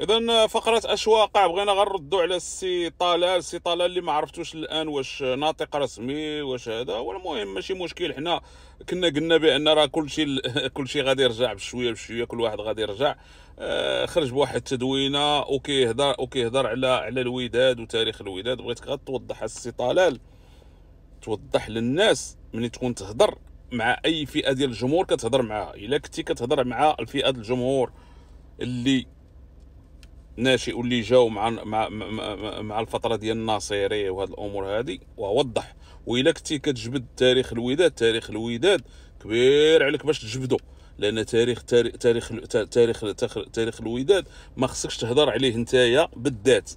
اذا فقره اشواقع بغينا غنردوا على السي طلال السي طلال اللي ما عرفتوش الان واش ناطق رسمي واش هذا والمهم ماشي مشكل حنا كنا قلنا بان راه كلشي كلشي غادي يرجع بشويه بشويه كل واحد غادي يرجع آه، خرج بواحد التدوينه وكيهضر وكيهضر على على الوداد وتاريخ الوداد بغيتك توضح السي طلال توضح للناس ملي تكون تهضر مع اي فئه ديال الجمهور كتهضر معاها الا كنتي كتهضر مع الفئه الجمهور اللي ناشئ اللي جاو مع مع مع الفتره ديال الناصيري وهاد الامور هادي ووضح وإلا كنتي كتجبد تاريخ الوداد تاريخ الوداد كبير عليك باش تجبدو لان تاريخ تاريخ تاريخ تاريخ تاريخ, تاريخ الوداد ما خصكش تهضر عليه نتايا بالذات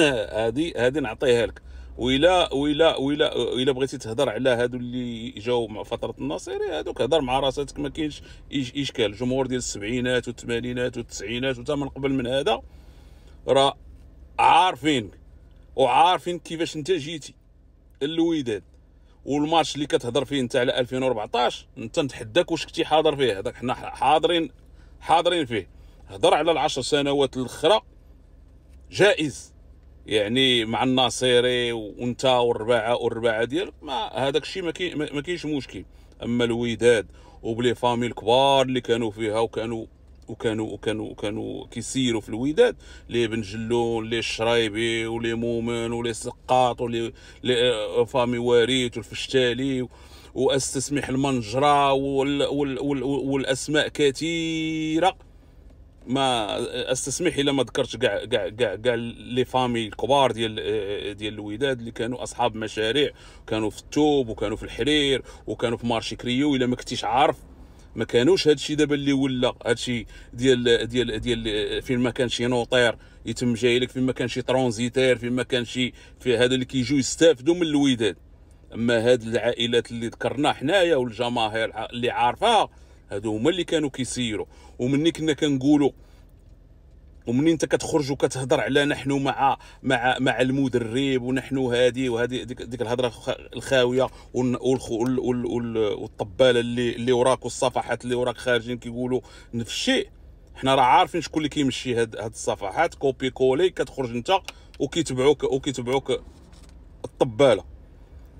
هادي هادي نعطيها لك ويلا ويلا ويلا ويلا بغيتي تهضر على هادو اللي جاو مع فترة الناصري هادوك هضر مع راساتك ما كاينش إشكال جمهور ديال السبعينات والثمانينات والتسعينات وتا من قبل من هذا راه عارفين وعارفين كيفاش انت جيتي الوداد والماتش اللي كتهضر فيه انت على 2014 انت نتحداك واش كنتي حاضر فيه هذاك حنا حاضرين حاضرين فيه هضر على العشر سنوات الاخرى جائز يعني مع الناصيري وانت والرباعه والرباعه ديالك ما هذاك الشيء ما كاينش مشكل اما الوداد وبلي فامي الكبار اللي كانوا فيها وكانوا وكانوا وكانوا وكانوا كيسيروا في الوداد لي بن جلون لي الشرايبي ولي مومن ولي سقاط ولي فامي آه، واريت والفشتالي واسس المنجره والاسماء كثيره ما استسمح لما ما ذكرتش كاع كاع كاع كاع لي فامي الكبار ديال آه، ديال الوداد اللي كانوا اصحاب مشاريع كانوا في التوب وكانوا في الحرير وكانوا في مارشي كريو الا ما كنتيش عارف ما كانوش هادشي دابا اللي ولا هادشي ديال ديال ديال آه، فين ما كان شي نوطير يتم جاي لك فين ما كان شي ترونزيتير فين ما كان شي في هذا اللي كيجيو يستافدوا من الوداد اما هاد العائلات اللي ذكرنا حنايا والجماهير اللي عارفه هادو هما اللي كانوا كيسيروا ومني كنا كنقولوا ومنين انت كتخرج وكتهضر على نحن مع مع مع المدرب ونحن هادي وهذه ديك, ديك الهضره الخاويه والطباله اللي اللي وراك والصفحات اللي وراك خارجين كيقولوا نفس الشيء حنا راه عارفين شكون اللي كيمشي هاد هاد الصفحات كوبي كولي كتخرج انت وكيتبعوك وكيتبعوك الطباله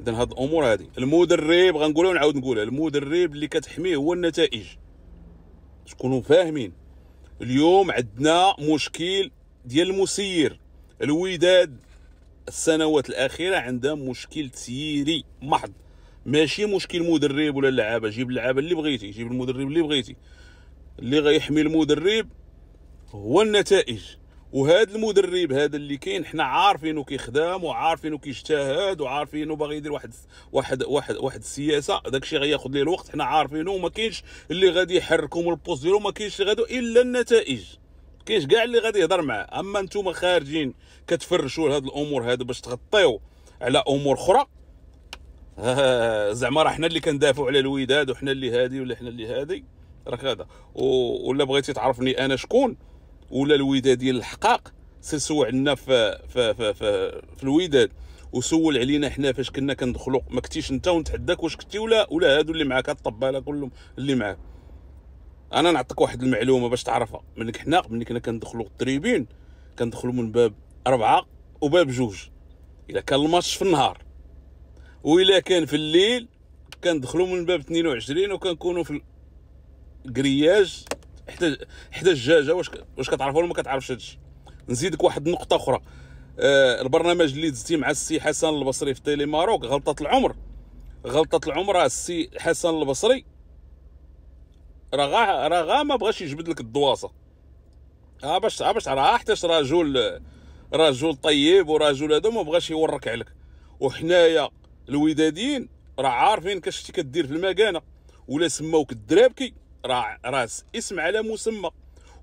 اذا هاد الامور هذه المدرب غنقولها ونعاود نقولها المدرب اللي كتحميه هو النتائج تكونوا فاهمين اليوم عندنا مشكل ديال المسير الوداد السنوات الاخيره عندها مشكل تسييري محض ماشي مشكل مدرب ولا اللعابه جيب اللعابه اللي بغيتي جيب المدرب اللي بغيتي اللي غيحمي المدرب هو النتائج وهذا المدرب هذا اللي كاين حنا عارفينه كيخدم وعارفينه كيجتهد وعارفينه باغي يدير واحد واحد واحد واحد السياسه داكشي غياخذ ليه الوقت حنا عارفينه وما كاينش اللي غادي يحركو من البوست ديالو ما كاينش غادي الا النتائج كاينش كاع اللي غادي يهضر معاه اما نتوما خارجين كتفرشوا لهاد الامور هادو باش تغطيو على امور اخرى زعما راه حنا اللي كندافعوا على الوداد وحنا اللي هادي ولا حنا اللي هادي راك هذا ولا بغيتي تعرفني انا شكون ولا الوداد ديال الحقاق سلسو عندنا في في في, في, في الوداد وسول علينا حنا فاش كنا كندخلوا ما كنتيش انت ونتحداك واش كنتي ولا ولا هادو اللي معاك الطباله كلهم اللي معاك انا نعطيك واحد المعلومه باش تعرفها منك حنا ملي كنا كندخلوا التريبين كندخلوا من باب أربعة وباب جوج الا كان الماتش في النهار والا كان في الليل كندخلوا من باب 22 وكنكونوا في الكرياج حتى حتى الدجاجه واش واش كتعرفها ولا ما كتعرفش هادشي نزيدك واحد النقطه اخرى آه، البرنامج اللي دزتي مع السي حسن البصري في تيلي ماروك غلطه العمر غلطه العمر السي حسن البصري راه راه ما بغاش يجبد لك الدواسه ها باش ها باش راه حتى رجل رجل طيب ورجل هذا ما بغاش يورك عليك وحنايا الوداديين راه عارفين كاش كدير في المكانه ولا سماوك الدرابكي راه راس اسم على مسمى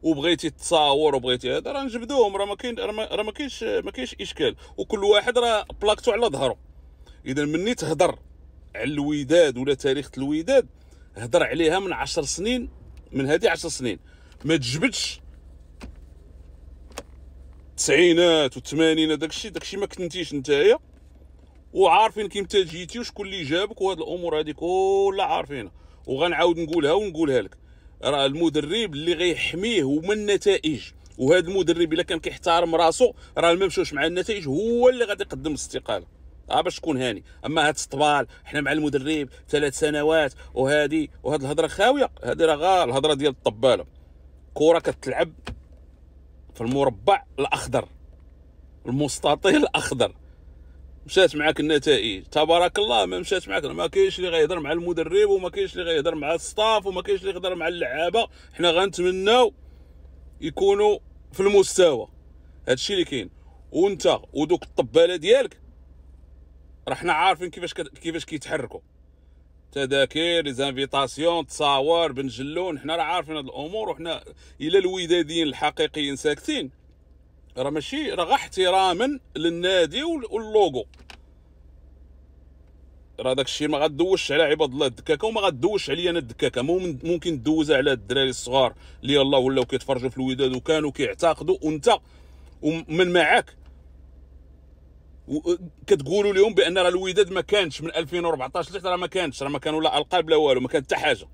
وبغيتي التصاور وبغيتي هذا راه نجبدوهم راه ما كاين راه ما كاينش ما كاينش اشكال وكل واحد راه بلاكتو على ظهره اذا مني تهضر على الوداد ولا تاريخ الوداد هضر عليها من 10 سنين من هذه 10 سنين ما تجبدش التسعينات والثمانينات داكشي داكشي ما كنتيش نتايا وعارفين كيمتى جيتي وشكون اللي جابك وهاد الامور هادي كلها عارفينها وغنعاود نقولها ونقولها لك راه المدرب اللي غيحميه هما النتائج وهذا المدرب الا كان كيحترم راسو راه ما مشاوش مع النتائج هو اللي غادي يقدم الاستقاله اه باش تكون هاني اما هاد الطبال حنا مع المدرب ثلاث سنوات وهادي وهاد الهضره خاويه هادي راه غا الهضره ديال الطباله كره كتلعب في المربع الاخضر المستطيل الاخضر مشات معاك النتائج تبارك الله ما مشات معاك ما كاينش اللي غيهضر مع المدرب وما كاينش اللي غيهضر مع الستاف وما كاينش اللي غيهضر مع اللعابه حنا غنتمناو يكونوا في المستوى هادشي اللي كاين وانت ودوك الطباله ديالك راه حنا عارفين كيفاش كيفاش كيتحركوا تذاكر زانفيتاسيون تصاور بنجلون حنا راه عارفين هاد الامور وحنا الا الوداديين الحقيقيين ساكتين راه ماشي راه احتراما للنادي واللوغو راه داك الشيء ما غدوش على عباد الله الدكاكه وما غدوش عليا انا الدكاكه ممكن دوزها على الدراري الصغار اللي يلاه ولاو كيتفرجوا في الوداد وكانوا كيعتقدوا وانت ومن معاك كتقولوا لهم بان راه الوداد ما كانش من 2014 حتى راه ما كانش راه ما كانوا لا القاب لا والو ما كان حتى حاجه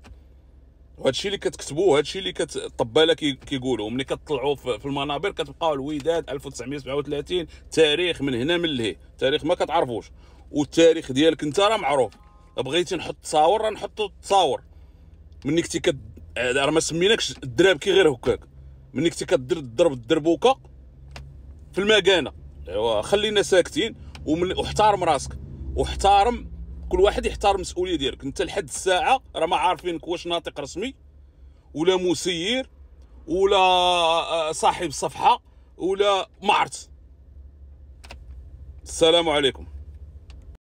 وهادشي اللي كتكتبوه هادشي اللي كطباله الطباله كيقولوا ملي كتطلعوا في المنابر كتبقاو الوداد 1937 تاريخ من هنا من لهيه تاريخ ما كتعرفوش والتاريخ ديالك انت راه معروف بغيتي نحط تصاور راه نحطوا تصاور ملي كنتي كت راه ما سميناكش الدراب كي غير هكاك ملي كنتي كدير الضرب الدربوكه في المكانه ايوا خلينا ساكتين ومن... واحترم راسك واحترم كل واحد يحترم المسؤوليه ديالك انت لحد الساعه راه ما عارفينك واش ناطق رسمي ولا مسير ولا آه، صاحب صفحه ولا معرض السلام عليكم